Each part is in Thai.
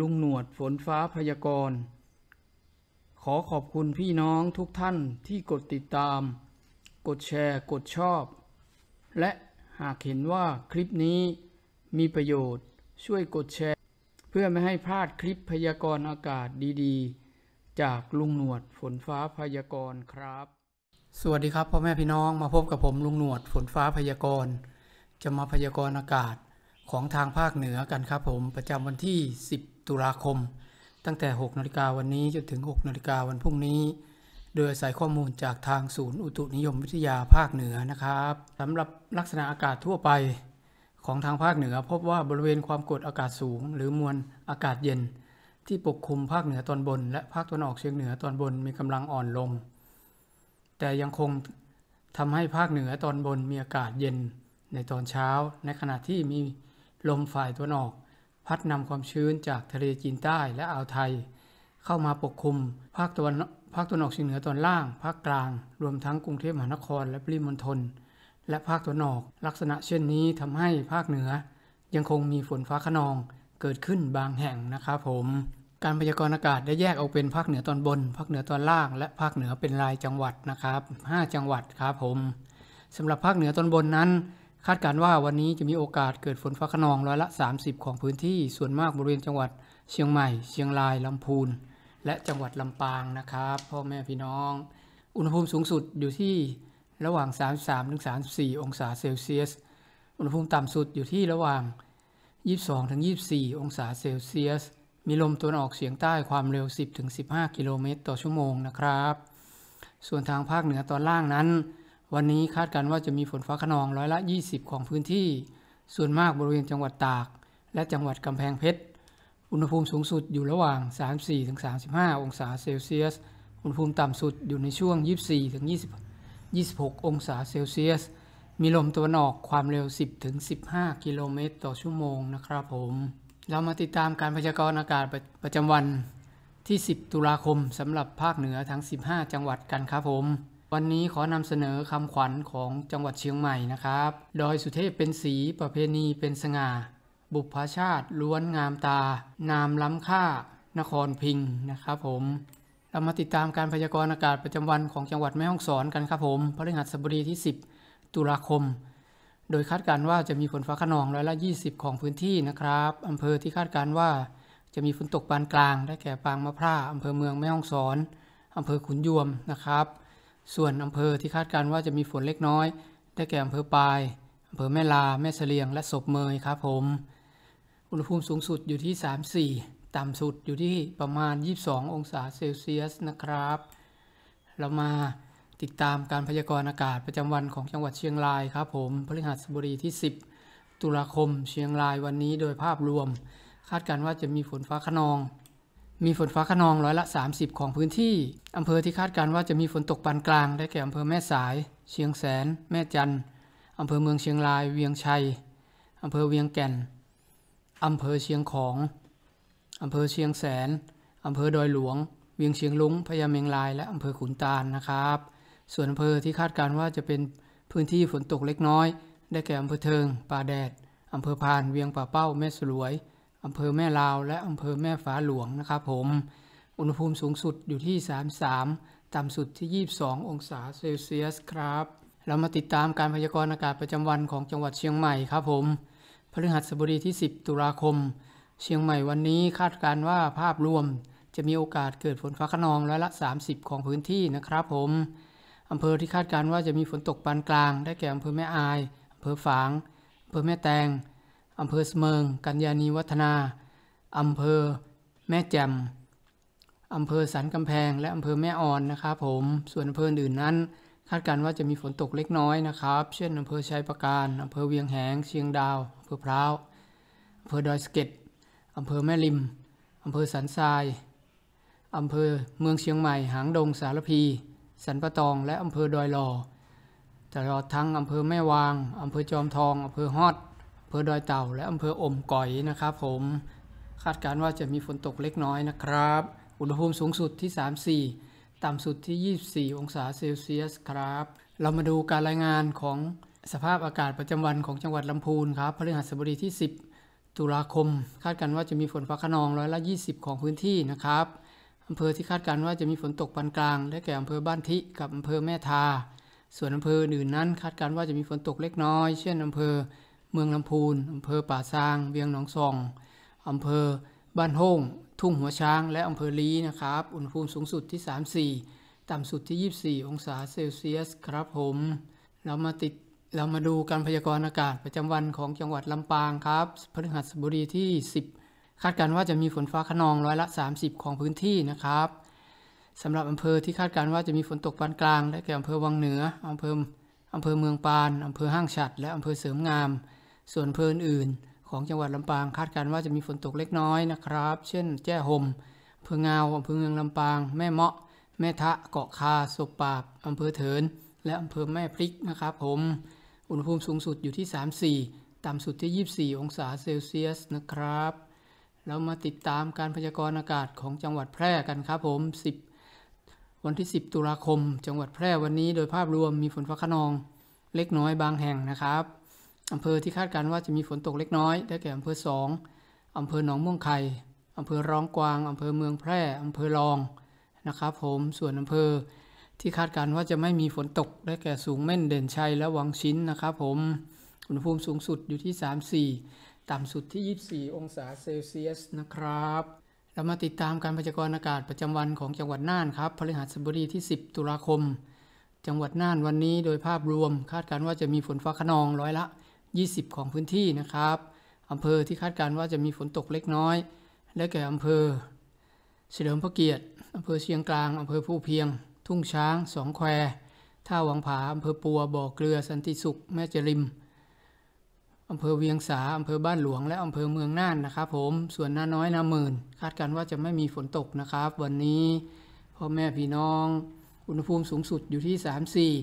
ลุงหนวดฝนฟ้าพยากรณ์ ขอขอบคุณพี่น้องทุกท่านที่กดติดตาม กดแชร์ กดชอบ และหากเห็นว่าคลิปนี้มีประโยชน์ช่วยกดแชร์ เพื่อไม่ให้พลาดคลิปพยากรณ์อากาศดีๆ จากลุงหนวดฝนฟ้าพยากรณ์ครับสวัสดีครับพ่อแม่พี่น้องมาพบกับผมลุงหนวดฝนฟ้าพยากรณ์จะมาพยากรณ์อากาศของทางภาคเหนือกันครับผมประจำวันที่ 10ตุลาคม ตั้งแต่ 6 นาฬิกาวันนี้ จนถึง 6 นาฬิกาวันพรุ่งนี้ โดยอาศัยข้อมูลจากทางศูนย์อุตุนิยมวิทยาภาคเหนือนะครับสำหรับลักษณะอากาศทั่วไปของทางภาคเหนือ พบว่าบริเวณความกดอากาศสูง หรือมวลอากาศเย็น ที่ปกคลุมภาคเหนือตอนบน และภาคตะวันออกเฉียงเหนือตอนบนมีกำลังอ่อนลง แต่ยังคงทำให้ภาคเหนือตอนบนมีอากาศเย็นในตอนเช้า ในขณะที่มีลมฝ่ายตะวันออกพัดนำความชื้นจากทะเลจีนใต้และอ่าวไทย เข้ามาปกคลุม ภาคตะวันภาคตะวันออกเฉียงเหนือตอนล่าง ภาคกลาง รวมทั้งกรุงเทพมหานครและปริมณฑลและภาคตะวันออก ลักษณะเช่นนี้ทำให้ภาคเหนือ ยังคงมีฝนฟ้าขนอง เกิดขึ้นบางแห่งนะครับผม การพยากรณ์อากาศได้แยกออกเป็นภาคเหนือตอนบน ภาคเหนือตอนล่าง และภาคเหนือเป็นรายจังหวัดนะครับ5จังหวัดครับผม สำหรับภาคเหนือตอนบนนั้นคาดการว่าวันนี้จะมีโอกาสเกิดฝนฟ้าขนองร้อยละ 30 ของพื้นที่ ส่วนมากบริเวณจังหวัดเชียงใหม่ เชียงราย ลำพูน และจังหวัดลำปางนะครับพ่อแม่พี่น้อง อุณหภูมิสูงสุดอยู่ที่ระหว่าง 33-34 องศาเซลเซียส อุณหภูมิต่ำสุดอยู่ที่ระหว่าง 22-24 องศาเซลเซียส มีลมตะวันออกเฉียงใต้ความเร็ว 10-15 กิโลเมตรต่อชั่วโมงนะครับ ส่วนทางภาคเหนือตอนล่างนั้นวันนี้คาดการณ์ว่าจะมีฝนฟ้าขนองร้อยละ 20 ของพื้นที่ ส่วนมากบริเวณจังหวัดตาก และจังหวัดกำแพงเพชร อุณหภูมิสูงสุดอยู่ระหว่าง 34-35 องศาเซลเซียส อุณหภูมิต่ำสุดอยู่ในช่วง 24-26 องศาเซลเซียส มีลมตะวันออกความเร็ว 10-15 กิโลเมตรต่อชั่วโมงนะครับผม เรามาติดตามการพยากรณ์อากาศประจำวันที่ 10 ตุลาคมสำหรับภาคเหนือทั้ง 15 จังหวัดกันครับผมวันนี้ขอนำเสนอคำขวัญของจังหวัดเชียงใหม่นะครับ ดอยสุเทพเป็นสีประเพณี เป็นสง่า บุพชาติ ล้วนงามตา นามล้ำค่า นครพิงนะครับ ผม เรามาติดตามการพยากรณ์อากาศประจำวันของจังหวัดแม่ฮ่องสอนกันครับผม พฤหัสบดีที่ 10 ตุลาคม โดยคาดการณ์ว่าจะมีฝนฟ้าขนองร้อยละ20 ของพื้นที่นะครับอำเภอที่คาดการณ์ว่าจะมีฝนตกปานกลาง ได้แก่ปางมะพร้าอำเภอเมืองแม่ฮ่องสอนอำเภอขุนยวมนะครับส่วนอำเภอที่คาดการว่าจะมีฝนเล็กน้อยได้แก่อำเภอปาย อำเภอแม่ลา แม่เสลียง และศพเมยครับผม อุณหภูมิสูงสุดอยู่ที่ 34 ต่ำสุดอยู่ที่ประมาณ 22 องศาเซลเซียสนะครับ เรามาติดตามการพยากรณ์อากาศประจำวันของจังหวัดเชียงรายครับผม พฤหัสบดีที่ 10 ตุลาคมเชียงรายวันนี้โดยภาพรวม คาดการว่าจะมีฝนฟ้าขนองมีฝนฟ้าขนองร้อยละ30 ของพื้นที่ อำเภอที่คาดการว่าจะมีฝนตกปานกลาง ได้แก่อำเภอแม่สาย เชียงแสน แม่จันอำเภอเมืองเชียงรายเวียงชัยอำเภอเวียงแก่นอำเภอเชียงของอำเภอเชียงแสนอำเภอดอยหลวง เวียงเชียงลุงพญาเมงราย และอำเภอขุนตาลนะครับ ส่วนอำเภอที่คาดการว่าจะเป็นพื้นที่ฝนตกเล็กน้อย ได้แก่อำเภอเทิงป่าแดดอำเภอพานเวียงป่าเป้าแม่สลวยอำเภอแม่ลาวและอำเภอแม่ฟ้าหลวงนะครับผม อุณหภูมิสูงสุดอยู่ที่ 33 ต่ำสุดที่ 22 องศาเซลเซียสครับ เรามาติดตามการพยากรณ์อากาศประจำวันของจังหวัดเชียงใหม่ครับผม พฤหัสบดีที่ 10 ตุลาคม เชียงใหม่วันนี้คาดการว่าภาพรวม จะมีโอกาสเกิดฝนฟ้าขนองร้อยละ 30 ของพื้นที่นะครับผม อำเภอที่คาดการว่าจะมีฝนตกปานกลาง ได้แก่อำเภอแม่อายอำเภอฝางอำเภอแม่แตงอำเภอเสมิงกัญญาณีวัฒนาอำเภอแม่แจ่มอำเภอสันกำแพง และอำเภอแม่อ่อนนะครับผม ส่วนอำเภออื่นนั้น คาดการณ์ว่าจะมีฝนตกเล็กน้อยนะครับ เช่นอำเภอชัยประการอำเภอเวียงแหง เชียงดาวอำเภอพร้าวอำเภอดอยสเก็ดอำเภอแม่ริมอำเภอสันทรายอำเภอเมืองเชียงใหม่ หางดง สารพีสันปะตอง และอำเภอดอยหล่อตลอดทั้งอำเภอแม่วางอำเภอจอมทองอำเภอฮอดภอดอยเต่าและอำเภออมก่อยนะครับ ผม คาดการว่าจะมีฝนตกเล็กน้อยนะครับ อุณหภูมิสูงสุดที่ 34 ต่ำสุดที่ 24 องศาเซลเซียสครับ เรามาดูการรายงานของสภาพอากาศประจำวันของจังหวัดลำพูนครับพฤหัสบดีที่ 10 ตุลาคม คาดการว่าจะมีฝนฟ้าขนองร้อยละ 20 ของพื้นที่นะครับอำเภอที่คาดการว่าจะมีฝนตกปานกลาง ได้แก่อำเภอบ้านทิกับอำเภอแม่ทา ส่วนอำเภออื่นนั้นคาดการว่าจะมีฝนตกเล็กน้อย เช่นอำเภอเมืองลำพูนอำเภอป่าซางเวียงหนองซอง อำเภอ บ้านโฮงทุ่งหัวช้าง และอำเภอลีนะครับ อุณหภูมิสูงสุดที่ 34 ต่ำสุดที่ 24 องศาเซลเซียส ครับผม เรามาติด เรามาดูการพยากรณ์อากาศประจำวันของจังหวัดลำปางครับ พฤหัสบดีที่ 10 คาดการณ์ว่าจะมีฝนฟ้าขนองร้อยละ 30 ของพื้นที่นะครับ สำหรับอำเภอที่คาดการณ์ว่าจะมีฝนตกปานกลาง ได้แก่อำเภอวังเหนืออำเภออำเภอเมืองปานอำเภอห้างฉัด และอำเภอเสริมงามส่วนเพลินอื่นของจังหวัดลำปางคาดการณ์ว่าจะมีฝนตกเล็กน้อยนะครับ เช่นแจ้ห่มอำเภอเงาอำเภอเมืองลำปาง แม่เมาะ แม่ทะเกาะคาศบปากอำเภอเถิน และอำเภอแม่พริกนะครับผม อุณหภูมิสูงสุดอยู่ที่ 34 ต่ำสุดที่ 24 องศาเซลเซียสนะครับ เรามาติดตามการพยากรณ์อากาศของจังหวัดแพร่กันครับผม 10 วันที่ 10 ตุลาคมจังหวัดแพร่วันนี้ โดยภาพรวมมีฝนฟ้าขนอง เล็กน้อยบางแห่งนะครับอำเภอที่คาดการว่าจะมีฝนตกเล็กน้อยได้แก่อำเภอสองอำเภอหนองม่วงไข่อำเภอร้องกวาง อำเภอเมืองแพร่ อำเภอรองนะครับผม ส่วนอำเภอ ที่คาดการว่าจะไม่มีฝนตกได้แก่สูงเม่น เด่นชัย และวังชิ้นนะครับผม อุณหภูมิสูงสุดอยู่ที่ 34 ต่ำสุดที่ 24 องศาเซลเซียส นะครับ เรามาติดตามการพยากรณ์อากาศประจำวันของจังหวัดน่านครับพฤหัสบดีที่ 10 ตุลาคม จังหวัดน่านวันนี้โดยภาพรวม คาดการว่าจะมีฝนฟ้าขนองร้อยละ20 ของพื้นที่นะครับอำเภอที่คาดการว่าจะมีฝนตกเล็กน้อย และแก่อำเภอเฉลิมพระเกียรติอำเภอเชียงกลางอำเภอผู้เพียง ทุ่งช้างสองแควท่าวังผาอำเภอปัว บ่อเกลือ สันติสุข แม่จริมอำเภอเวียงสาอำเภอบ้านหลวง และอำเภอเมืองน่านนะครับ ผม ส่วนน้าน้อยนาหมื่น คาดการว่าจะไม่มีฝนตกนะครับ วันนี้พ่อแม่พี่น้อง อุณหภูมิสูงสุดอยู่ที่34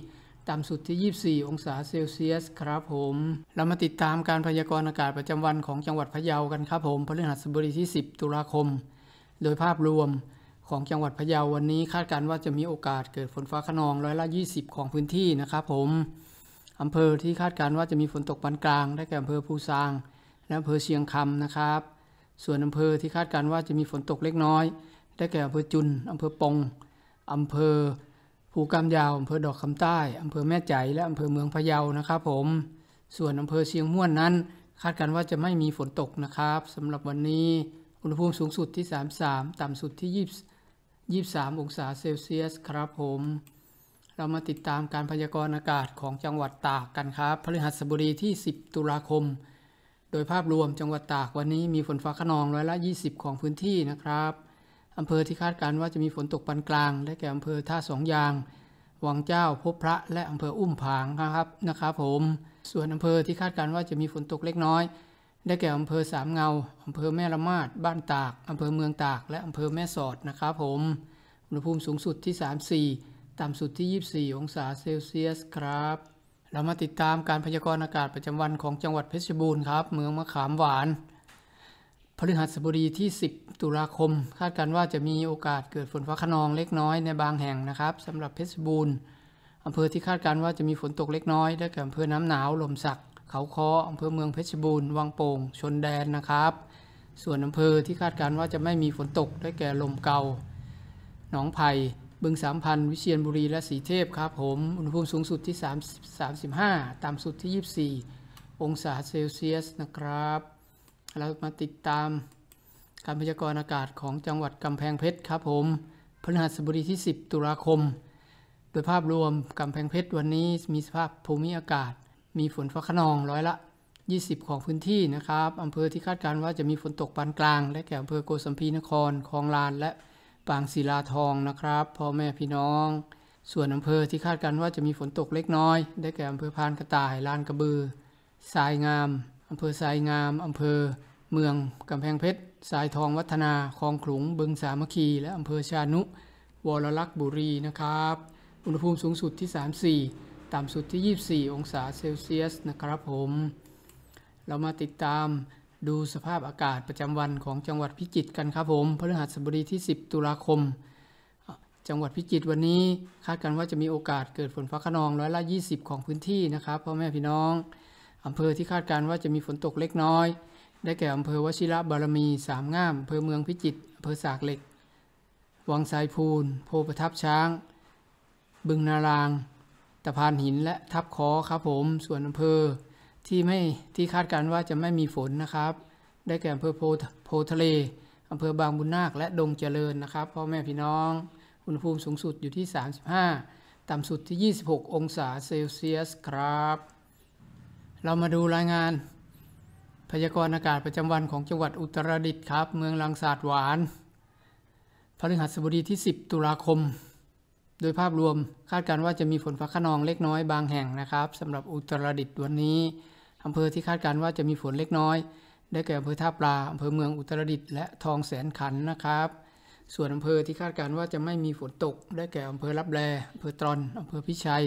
ต่ำสุดที่ 24 องศาเซลเซียส ครับผม เรามาติดตามการพยากรณ์อากาศประจำวันของจังหวัดพะเยากันครับผมพฤหัสบดีที่10ตุลาคม โดยภาพรวมของจังหวัดพะเยาวันนี้คาดการณ์ว่าจะมีโอกาสเกิดฝนฟ้าขนองร้อยละ 20 ของพื้นที่นะครับผมอำเภอที่คาดการณ์ว่าจะมีฝนตกปานกลางได้แก่อำเภอภูซาง และอำเภอเชียงคำนะครับ ส่วนอำเภอที่คาดการณ์ว่าจะมีฝนตกเล็กน้อยได้แก่อำเภอจุนอำเภอปงอำเภอภูกำยาวอำเภอดอกคำใต้อำเภอแม่ใจและอำเภอเมืองพะเยานะครับ ผม ส่วนอำเภอเชียงม่วนนั้น คาดการว่าจะไม่มีฝนตกนะครับสำหรับวันนี้อุณหภูมิสูงสุดที่ 33 ต่ำสุดที่ 23 องศาเซลเซียสครับผม เรามาติดตามการพยากรณ์อากาศของจังหวัดตากกันครับพฤหัสบดีที่ 10 ตุลาคม โดยภาพรวมจังหวัดตากวันนี้มีฝนฟ้าขนองร้อยละ 20 ของพื้นที่นะครับอำเภอที่คาดการว่าจะมีฝนตกปานกลางได้แก่อำเภอท่าสองยาง วังเจ้าพบพระ และอำเภออุ้มผางนะครับ นะครับผม ส่วนอำเภอที่คาดการว่าจะมีฝนตกเล็กน้อย ได้แก่อำเภอสามเงา อำเภอแม่ละมาดบ้านตาก อำเภอเมืองตาก และอำเภอแม่สอด นะครับผม อุณหภูมิสูงสุดที่ 34 ต่ำสุดที่ 24 องศาเซลเซียสครับ เรามาติดตามการพยากรณ์อากาศประจำวันของจังหวัดเพชรบูรณ์ครับ เมืองมะขามหวานฤหัสบดีที่ 10 ตุลาคม คาดการว่าจะมีโอกาสเกิดฝนฟ้าขนองเล็กน้อยในบางแห่งนะครับสำหรับเพชรบูรณ์อำเภอที่คาดการว่าจะมีฝนตกเล็กน้อยได้แก่อำเภอน้ำหนาวลมสัก เขาคออำเภอเมืองเพชรบูรณ์วังโป่งชนแดนนะครับ ส่วนอำเภอที่คาดการว่าจะไม่มีฝนตกได้แก่ลมเกาหนองไผ่บึงสามพันวิเชียรบุรี และสีเทพครับ ผมอุณหภูมิสูงสุดที่3 35ต่ำสุดที่ 24 องศาเซลเซียสนะครับเรามาติดตามการพยากรณ์อากาศของจังหวัดกำแพงเพชรครับผม พฤหัสบดีที่ 10 ตุลาคม โดยภาพรวมกำแพงเพชรวันนี้มีสภาพภูมิอากาศมีฝนฟ้าขนองร้อยละ 20 ของพื้นที่นะครับอำเภอที่คาดการณ์ว่าจะมีฝนตกปานกลาง และแก่อำเภอโกสัมพีนคร คลองลานและปางศิลาทองนะครับพ่อแม่พี่น้อง ส่วนอำเภอที่คาดการณ์ว่าจะมีฝนตกเล็กน้อย ได้แก่อำเภอพานกระต่ายลานกระบือทรายงามอำเภอทรายงามอำเภอเมืองกำแพงเพชรทรายทองวัฒนา คลองขลุง บึงสามัคคี และอำเภอชานุวรลักษ์บุรีนะครับ อุณหภูมิสูงสุดที่34ต่ำสุดที่ 24 องศาเซลเซียสนะครับผม เรามาติดตามดูสภาพอากาศประจำวันของจังหวัดพิจิตรกันครับผมพฤหัสบดีที่ 10 ตุลาคม จังหวัดพิจิตรวันนี้คาดกันว่าจะมีโอกาสเกิดฝนฟ้าขนองร้อยละ 20 ของพื้นที่นะครับพ่อแม่พี่น้องอำเภอที่คาดการว่าจะมีฝนตกเล็กน้อย ได้แก่อำเภอวชิระบารมีสามงามอำเภอเมืองพิจิตรอำเภอสากเหล็กวังไซพูนโพประทับช้าง บึงนาราง ตะพานหิน และทับคอครับผม ส่วนอำเภอที่ไม่ ที่คาดการว่าจะไม่มีฝนนะครับ ได้แก่อำเภอโพโพทะเลอำเภอบางบุญนาคและดงเจริญนะครับ พ่อแม่พี่น้อง อุณหภูมิสูงสุดอยู่ที่ 35 ต่ำสุดที่ 26 องศาเซลเซียสครับเรามาดูรายงาน พยากรณ์อากาศประจำวันของจังหวัดอุตรดิตถ์ครับ เมืองลังสาดหวาน พฤหัสบดีที่ 10 ตุลาคม โดยภาพรวมคาดการว่าจะมีฝนฟ้าขนองเล็กน้อยบางแห่งนะครับสำหรับอุตรดิตถ์วันนี้อำเภอที่คาดการว่าจะมีฝนเล็กน้อย ได้แก่อำเภอท่าปลาอำเภอเมืองอุตรดิตถ์และทองแสนขันนะครับ ส่วนอำเภอที่คาดการว่าจะไม่มีฝนตก ได้แก่อำเภอรับแลอำเภอตรอนอำเภอพิชัย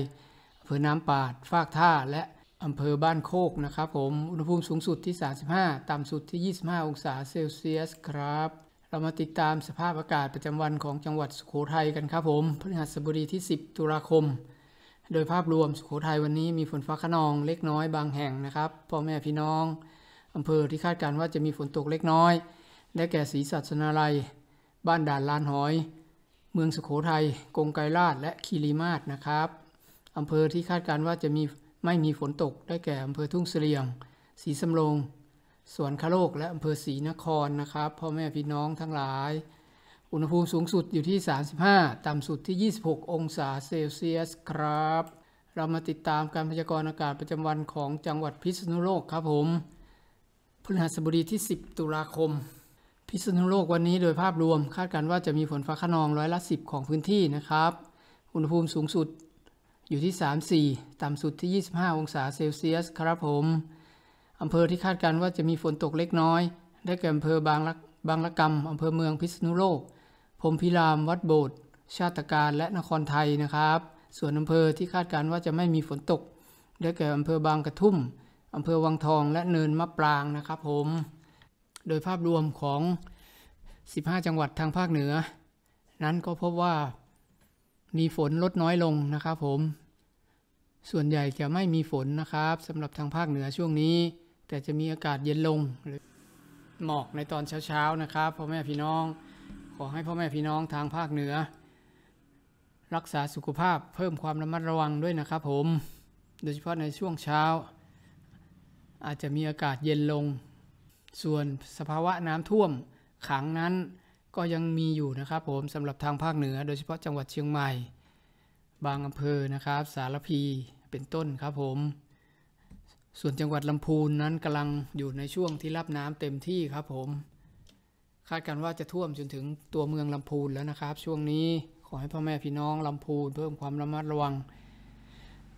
อำเภอน้ำปาดฟากท่า และอำเภอบ้านโคกนะครับผมอุณหภูมิสูงสุดที่ 35 ต่ำสุดที่ 25 องศาเซลเซียส ครับ เรามาติดตามสภาพอากาศประจำวันของจังหวัดสุโขทัยกันครับผมพฤหัสบดีที่ 10 ตุลาคม โดยภาพรวมสุโขทัยวันนี้มีฝนฟ้าขนองเล็กน้อยบางแห่งนะครับพ่อแม่พี่น้อง อำเภอที่คาดการว่าจะมีฝนตกเล็กน้อยได้แก่ศรีสัชนาลัยบ้านด่านลานหอย เมืองสุโขทัยกงไกรลาดและคีรีมาศนะครับอำเภอที่คาดการว่าจะมีไม่มีฝนตกได้แก่อำเภอทุ่งเสลียง สีสำโรงสวนคาโลกและอำเภอศรีนครนะครับพ่อแม่พี่น้องทั้งหลาย อุณหภูมิสูงสุดอยู่ที่ 35 ต่ำสุดที่ 26 องศาเซลเซียสครับเรามาติดตามการพยากรณ์อากาศประจำวันของจังหวัดพิษณุโลกครับผมพฤหัสบดีที่ 10 ตุลาคม พิษณุโลกวันนี้โดยภาพรวมคาดการว่าจะมีฝนฟ้าขนองร้อยละ 10 ของพื้นที่นะครับอุณหภูมิสูงสุดอยู่ที่ 34 ต่ำสุดที่ 25 องศาเซลเซียส ครับผมอำเภอที่คาดการว่าจะมีฝนตกเล็กน้อย ได้แก่อำเภอบางละบางละกำอำเภอเมืองพิษณุโลกพรมพิราม วัดโบสถ์ ชาติการ และนครไทย นะครับ ส่วนอำเภอที่คาดการว่าจะไม่มีฝนตก ได้แก่อำเภอบางกระทุ่มอำเภอวังทองและเนินมะปราง นะครับผม โดยภาพรวมของ 15 จังหวัดทางภาคเหนือ นั้นก็พบว่ามีฝนลดน้อยลงนะครับผม ส่วนใหญ่จะไม่มีฝนนะครับสำหรับทางภาคเหนือช่วงนี้ แต่จะมีอากาศเย็นลงหรือหมอกในตอนเช้าๆนะครับพ่อแม่พี่น้อง ขอให้พ่อแม่พี่น้องทางภาคเหนือ รักษาสุขภาพเพิ่มความระมัดระวังด้วยนะครับผมโดยเฉพาะในช่วงเช้า อาจจะมีอากาศเย็นลง ส่วนสภาวะน้ำท่วมขังนั้นก็ยังมีอยู่นะครับผมสำหรับทางภาคเหนือโดยเฉพาะจังหวัดเชียงใหม่ บางอำเภอนะครับ สารพีเป็นต้นครับผม ส่วนจังหวัดลำพูนนั้นกำลังอยู่ในช่วงที่รับน้ำเต็มที่ครับผม คาดการว่าจะท่วมจนถึงตัวเมืองลำพูนแล้วนะครับ ช่วงนี้ขอให้พ่อแม่พี่น้องลำพูน เพิ่มความระมัดระวัง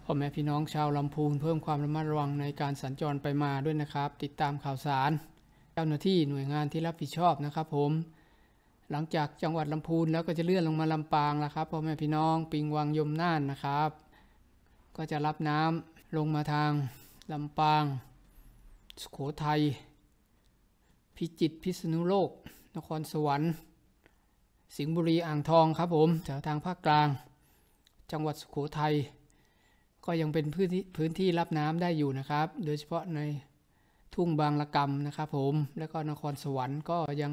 พ่อแม่พี่น้องชาวลำพูนเพิ่มความระมัดระวังในการสัญจรไปมาด้วยนะครับ ติดตามข่าวสาร เจ้าหน้าที่หน่วยงานที่รับผิดชอบนะครับผมหลังจากจังหวัดลำพูนแล้วก็จะเลื่อนลงมาลำปางแล้วครับพ่อแม่พี่น้องปิงวังยมน่านนะครับ ก็จะรับน้ำลงมาทางลำปางสุโขทัยพิจิตรพิษณุโลก นครสวรรค์ สิงห์บุรีอ่างทองครับผมแถวทางภาคกลาง จังหวัดสุโขทัยก็ยังเป็นพื้นที่พื้นที่รับน้ำได้อยู่นะครับโดยเฉพาะในทุ่งบางละกำนะครับผมแล้วก็นครสวรรค์ก็ยัง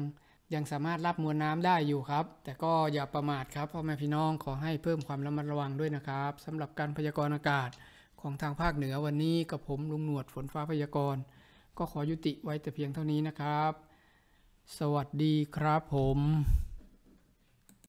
ยังสามารถรับมวลน้ำได้อยู่ครับ แต่ก็อย่าประมาทครับพ่อแม่พี่น้องขอให้เพิ่มความระมัดระวังด้วยนะครับ สำหรับการพยากรณ์อากาศของทางภาคเหนือวันนี้กับผม ลุงหนวดฝนฟ้าพยากรณ์ ก็ขอยุติไว้แต่เพียงเท่านี้นะครับ สวัสดีครับผม